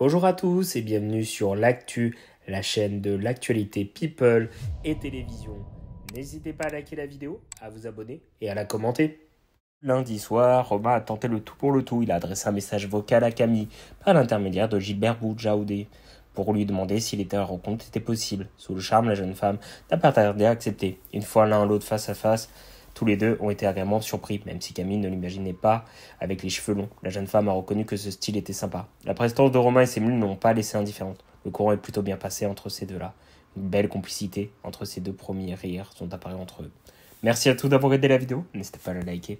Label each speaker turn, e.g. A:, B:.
A: Bonjour à tous et bienvenue sur l'actu, la chaîne de l'actualité people et télévision. N'hésitez pas à liker la vidéo, à vous abonner et à la commenter. Lundi soir, Romain a tenté le tout pour le tout. Il a adressé un message vocal à Camille par l'intermédiaire de Gilbert Boudjaoudé pour lui demander si l'état rencontre était possible. Sous le charme, la jeune femme n'a pas tardé à accepter. Une fois l'un l'autre face à face, tous les deux ont été agréablement surpris, même si Camille ne l'imaginait pas avec les cheveux longs. La jeune femme a reconnu que ce style était sympa. La présence de Romain et ses ne n'ont pas laissé indifférente. Le courant est plutôt bien passé entre ces deux-là. Une belle complicité entre ces deux premiers rires sont apparus entre eux. Merci à tous d'avoir aidé la vidéo. N'hésitez pas à la
B: liker.